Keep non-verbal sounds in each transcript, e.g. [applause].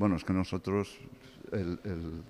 Bueno, es que nosotros,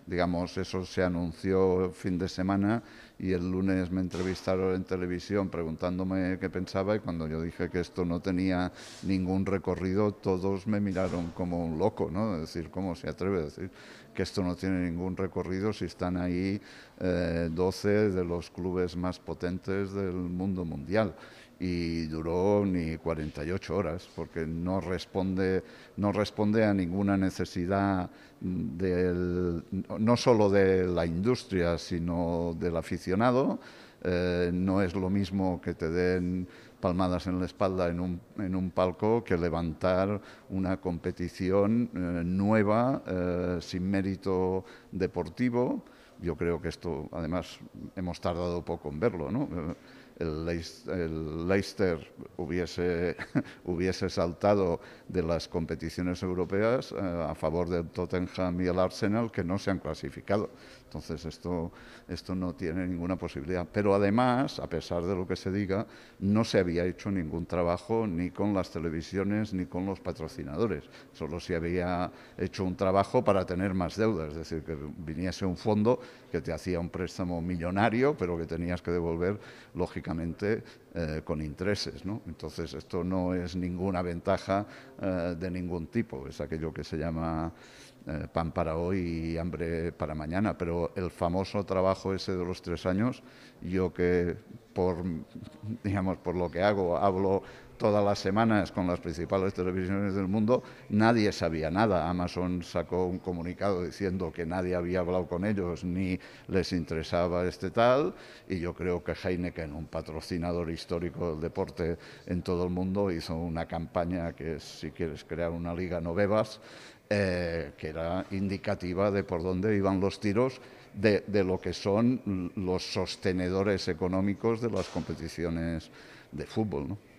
digamos, eso se anunció fin de semana y el lunes me entrevistaron en televisión preguntándome qué pensaba y cuando yo dije que esto no tenía ningún recorrido, todos me miraron como un loco, ¿no? Es decir, ¿cómo se atreve a decir que esto no tiene ningún recorrido si están ahí 12 eh, de los clubes más potentes del mundo mundial? y duró ni 48 horas porque no responde, no responde a ninguna necesidad del, no solo de la industria, sino del aficionado. Eh, no es lo mismo que te den palmadas en la espalda en un, en un palco que levantar una competición eh, nueva, eh, sin mérito deportivo. Yo creo que esto, además, hemos tardado poco en verlo, ¿no? el, Leicester hubiese, [laughs] hubiese saltado de las competiciones europeas eh, a favor del Tottenham y el Arsenal que no se han clasificado. Entonces esto, esto no tiene ninguna posibilidad. Pero además, a pesar de lo que se diga, no se había hecho ningún trabajo ni con las televisiones ni con los patrocinadores. Solo se había hecho un trabajo para tener más deuda, es decir, que viniese un fondo que te hacía un préstamo millonario, pero que tenías que devolver, lógicamente, eh, con intereses. Entonces, esto no es ninguna ventaja eh, de ningún tipo, es aquello que se llama eh, pan para hoy y hambre para mañana, pero el famoso trabajo ese de los tres años, yo que por, [laughs] digamos, por lo que hago hablo todas las semanas con las principales televisiones del mundo, nadie sabía nada. Amazon sacó un comunicado diciendo que nadie había hablado con ellos ni les interesaba este tal, y yo creo que Heineken, un patrocinador histórico del deporte en todo el mundo, hizo una campaña que es, si quieres crear una liga no bebas, eh, que era indicativa de por dónde iban los tiros de, de, lo que son los sostenedores económicos de las competiciones de fútbol. ¿no?